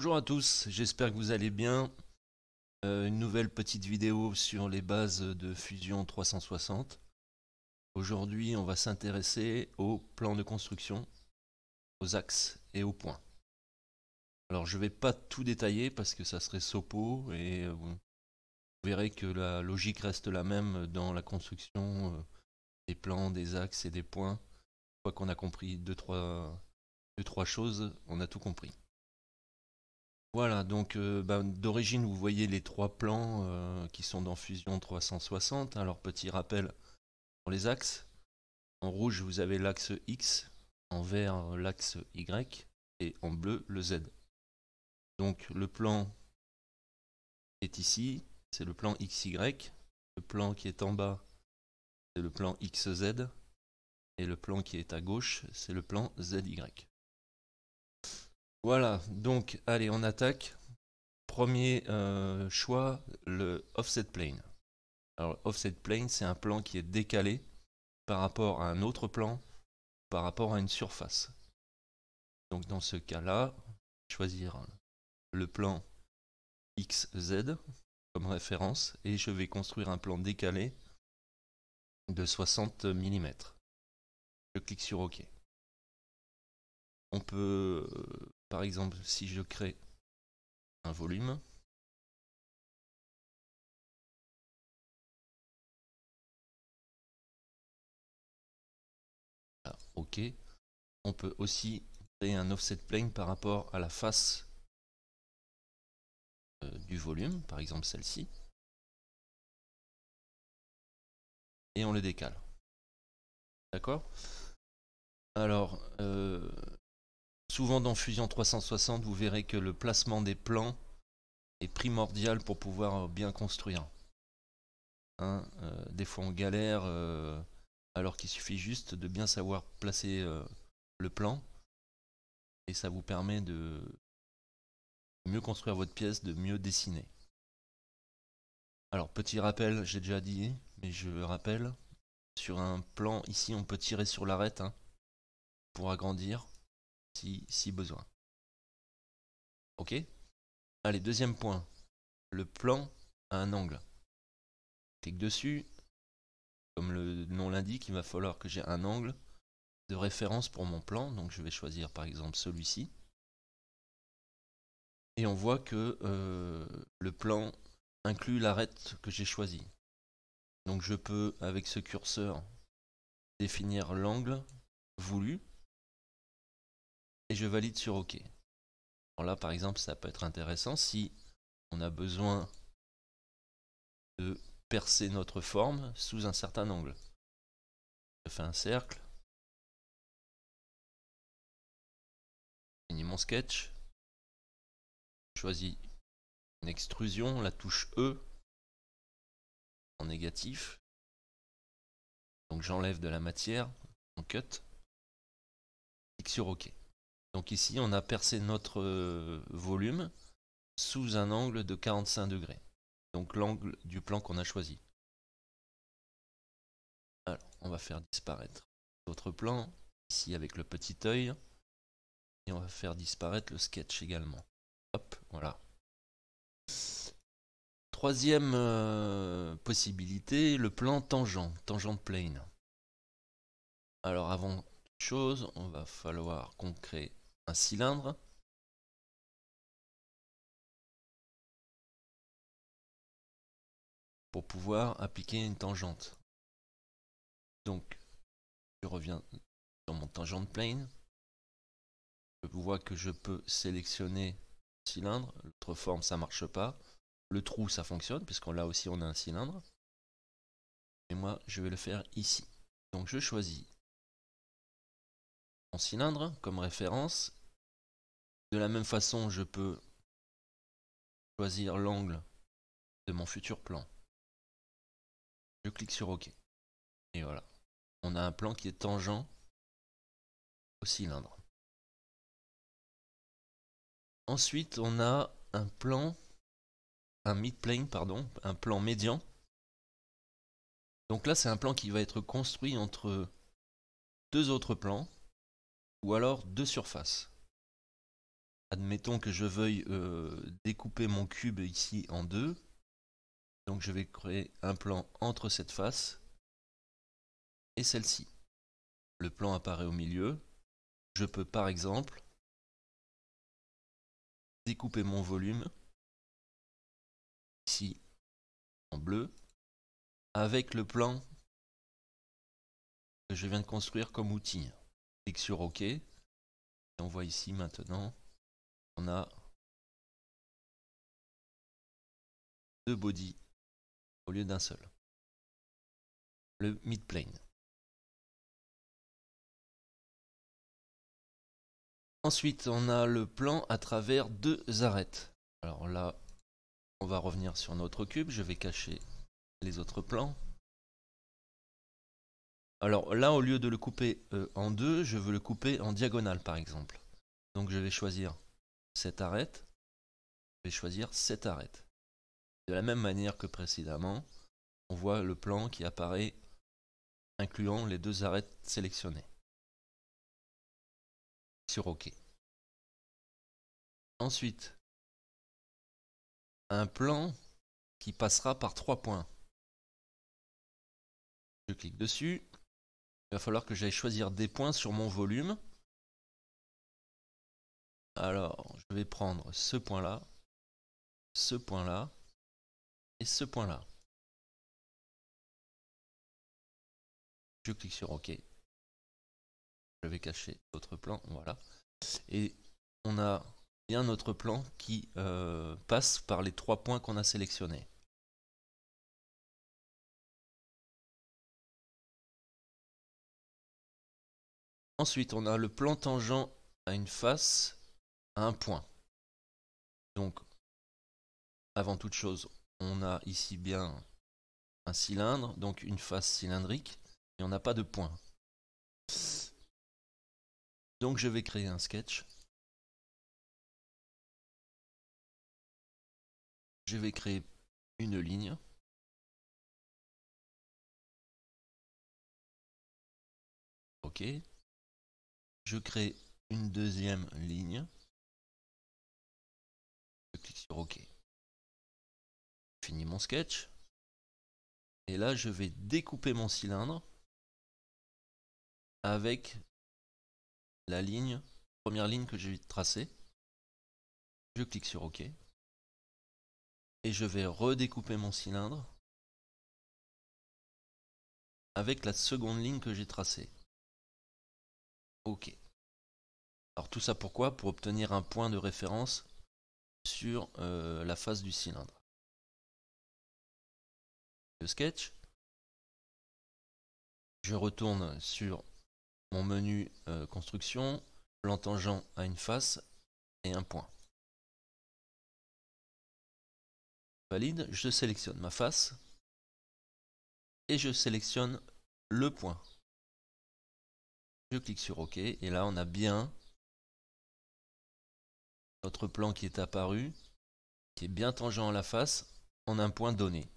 Bonjour à tous, j'espère que vous allez bien. Euh, une nouvelle petite vidéo sur les bases de Fusion 360. Aujourd'hui, on va s'intéresser aux plans de construction, aux axes et aux points. Alors, je ne vais pas tout détailler parce que ça serait sopo et euh, vous verrez que la logique reste la même dans la construction euh, des plans, des axes et des points. Une fois qu'on a compris deux trois, deux, trois choses, on a tout compris. Voilà, donc euh, bah, d'origine, vous voyez les trois plans euh, qui sont dans Fusion 360. Alors, petit rappel sur les axes. En rouge, vous avez l'axe X, en vert, l'axe Y, et en bleu, le Z. Donc, le plan est ici, c'est le plan XY. Le plan qui est en bas, c'est le plan XZ. Et le plan qui est à gauche, c'est le plan ZY. Voilà, donc allez, on attaque. Premier euh, choix, le offset plane. Alors offset plane, c'est un plan qui est décalé par rapport à un autre plan, par rapport à une surface. Donc dans ce cas-là, choisir le plan XZ comme référence et je vais construire un plan décalé de 60 mm. Je clique sur OK. On peut par exemple, si je crée un volume, ah, ok, on peut aussi créer un offset plane par rapport à la face euh, du volume, par exemple celle-ci, et on le décale. D'accord Alors, souvent dans Fusion 360, vous verrez que le placement des plans est primordial pour pouvoir bien construire. Hein, euh, des fois on galère euh, alors qu'il suffit juste de bien savoir placer euh, le plan et ça vous permet de mieux construire votre pièce, de mieux dessiner. Alors petit rappel, j'ai déjà dit, mais je rappelle, sur un plan ici on peut tirer sur l'arête hein, pour agrandir si, besoin. Ok Allez, deuxième point. Le plan a un angle. Clique dessus. Comme le nom l'indique, il va falloir que j'ai un angle de référence pour mon plan. Donc je vais choisir par exemple celui-ci. Et on voit que euh, le plan inclut l'arête que j'ai choisie. Donc je peux, avec ce curseur, définir l'angle voulu et je valide sur OK. Alors là, par exemple, ça peut être intéressant si on a besoin de percer notre forme sous un certain angle. Je fais un cercle. Je finis mon sketch. Je choisis une extrusion, la touche E en négatif. Donc j'enlève de la matière, on cut. Clique sur OK. Donc ici, on a percé notre euh, volume sous un angle de 45 degrés. Donc l'angle du plan qu'on a choisi. Alors, on va faire disparaître l'autre plan, ici avec le petit œil. Et on va faire disparaître le sketch également. Hop, voilà. Troisième euh, possibilité, le plan tangent, tangent plane. Alors avant toute chose, on va falloir qu'on crée un cylindre pour pouvoir appliquer une tangente. Donc, je reviens sur mon tangent plane. Je vois que je peux sélectionner cylindre. L'autre forme, ça marche pas. Le trou, ça fonctionne, puisqu'on là aussi, on a un cylindre. Et moi, je vais le faire ici. Donc, je choisis mon cylindre comme référence de la même façon, je peux choisir l'angle de mon futur plan. Je clique sur OK. Et voilà. On a un plan qui est tangent au cylindre. Ensuite, on a un plan, un mid-plane, pardon, un plan médian. Donc là, c'est un plan qui va être construit entre deux autres plans, ou alors deux surfaces. Admettons que je veuille euh, découper mon cube ici en deux. Donc je vais créer un plan entre cette face et celle-ci. Le plan apparaît au milieu. Je peux par exemple découper mon volume ici en bleu avec le plan que je viens de construire comme outil. Clique sur OK. Et on voit ici maintenant on a deux bodies au lieu d'un seul. Le mid-plane. Ensuite, on a le plan à travers deux arêtes. Alors là, on va revenir sur notre cube. Je vais cacher les autres plans. Alors là, au lieu de le couper euh, en deux, je veux le couper en diagonale, par exemple. Donc je vais choisir cette arête, je vais choisir cette arête. De la même manière que précédemment, on voit le plan qui apparaît incluant les deux arêtes sélectionnées. Sur OK. Ensuite, un plan qui passera par trois points. Je clique dessus. Il va falloir que j'aille choisir des points sur mon volume. Alors, je vais prendre ce point-là, ce point-là et ce point-là. Je clique sur OK. Je vais cacher l'autre plan, voilà. Et on a bien notre plan qui euh, passe par les trois points qu'on a sélectionnés. Ensuite, on a le plan tangent à une face un point. Donc, avant toute chose, on a ici bien un cylindre, donc une face cylindrique, et on n'a pas de point. Donc je vais créer un sketch. Je vais créer une ligne. Ok. Je crée une deuxième ligne. Je clique sur OK. Je finis mon sketch. Et là, je vais découper mon cylindre avec la ligne, première ligne que j'ai tracée. Je clique sur OK. Et je vais redécouper mon cylindre avec la seconde ligne que j'ai tracée. OK. Alors tout ça pourquoi Pour obtenir un point de référence sur euh, la face du cylindre. Le sketch. Je retourne sur mon menu euh, construction, plan à une face et un point. Valide, je sélectionne ma face et je sélectionne le point. Je clique sur OK et là on a bien notre plan qui est apparu, qui est bien tangent à la face, en un point donné.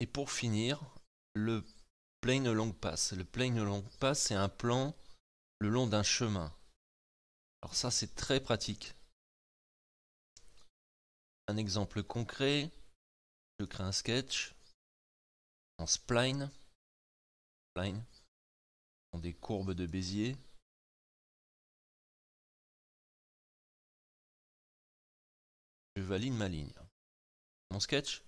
Et pour finir, le plane long pass. Le plane long pass, c'est un plan le long d'un chemin. Alors ça, c'est très pratique. Un exemple concret, je crée un sketch en spline des courbes de Bézier Je valide ma ligne. Mon sketch.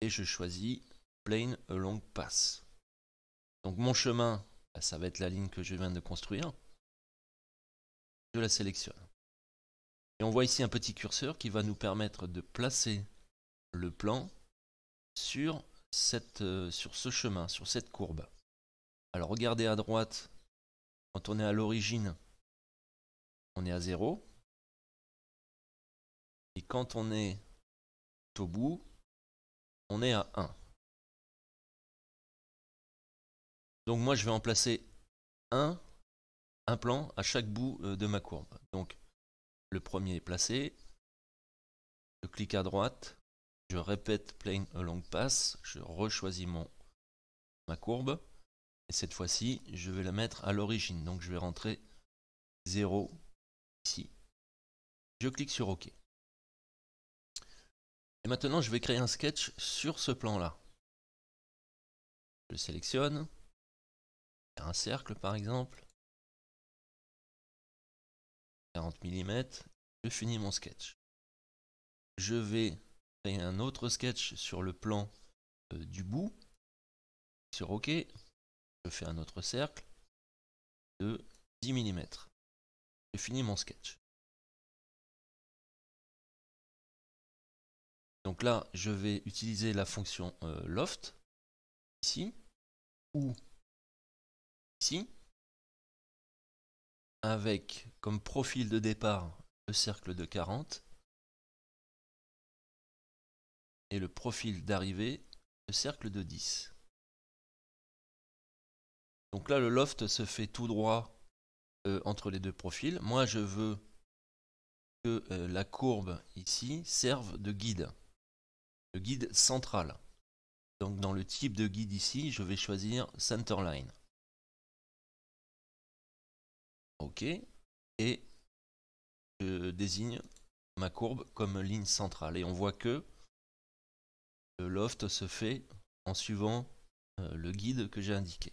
Et je choisis Plane Along Pass. Donc mon chemin, bah, ça va être la ligne que je viens de construire. Je la sélectionne. Et on voit ici un petit curseur qui va nous permettre de placer le plan sur, cette, euh, sur ce chemin, sur cette courbe. Alors regardez à droite, quand on est à l'origine, on est à 0. Et quand on est au bout, on est à 1. Donc moi je vais en placer un, un plan à chaque bout euh, de ma courbe. Donc le premier est placé, je clique à droite, je répète plane along Pass. je rechoisis mon, ma courbe, et cette fois-ci, je vais la mettre à l'origine. Donc je vais rentrer 0 ici. Je clique sur OK. Et maintenant, je vais créer un sketch sur ce plan-là. Je sélectionne. Un cercle, par exemple. 40 mm. Je finis mon sketch. Je vais créer un autre sketch sur le plan euh, du bout. Sur OK je fais un autre cercle de 10 mm. j'ai fini mon sketch. Donc là, je vais utiliser la fonction euh, loft, ici, ou ici, avec comme profil de départ le cercle de 40, et le profil d'arrivée, le cercle de 10. Donc là, le loft se fait tout droit euh, entre les deux profils. Moi, je veux que euh, la courbe ici serve de guide, le guide central. Donc dans le type de guide ici, je vais choisir Centerline. OK. Et je désigne ma courbe comme ligne centrale. Et on voit que le loft se fait en suivant euh, le guide que j'ai indiqué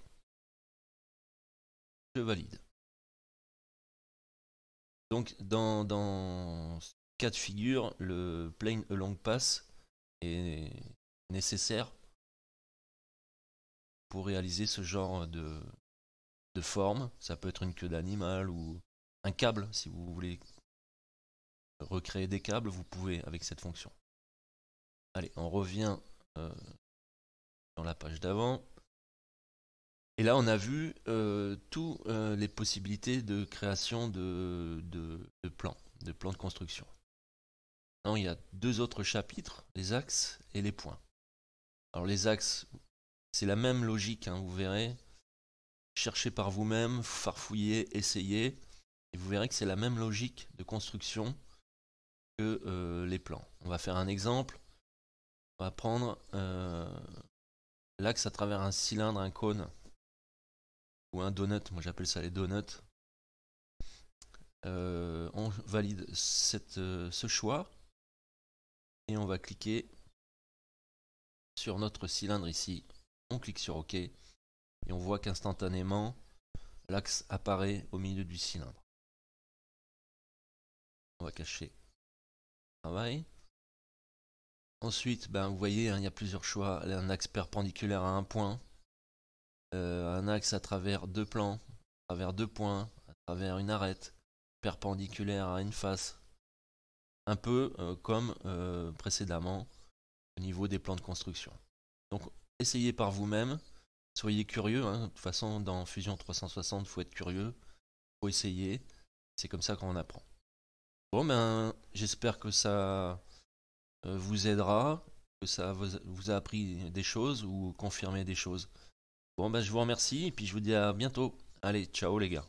valide. Donc dans, dans ce cas de figure, le plane along pass est nécessaire pour réaliser ce genre de, de forme. Ça peut être une queue d'animal ou un câble si vous voulez recréer des câbles, vous pouvez avec cette fonction. Allez, on revient dans euh, la page d'avant. Et là, on a vu euh, toutes euh, les possibilités de création de, plans, de plans de construction. Maintenant, il y a deux autres chapitres, les axes et les points. Alors les axes, c'est la même logique, hein, vous verrez. Cherchez par vous-même, farfouillez, essayez, et vous verrez que c'est la même logique de construction que euh, les plans. On va faire un exemple. On va prendre l'axe à travers un cylindre, un cône ou un donut, moi j'appelle ça les donuts, euh, on valide euh, ce choix et on va cliquer sur notre cylindre ici. On clique sur OK et on voit qu'instantanément l'axe apparaît au milieu du cylindre. On va cacher travail. Ensuite, ben, vous voyez, hein, il y a plusieurs choix. Un axe perpendiculaire à un point, euh, un axe à travers deux plans, à travers deux points, à travers une arête, perpendiculaire à une face. Un peu euh, comme euh, précédemment au niveau des plans de construction. Donc essayez par vous-même, soyez curieux. Hein. De toute façon, dans Fusion 360, faut être curieux, faut essayer. C'est comme ça qu'on apprend. Bon, ben, j'espère que ça vous aidera, que ça vous a appris des choses ou confirmé des choses. Bon, bah, je vous remercie et puis je vous dis à bientôt. Allez, ciao les gars.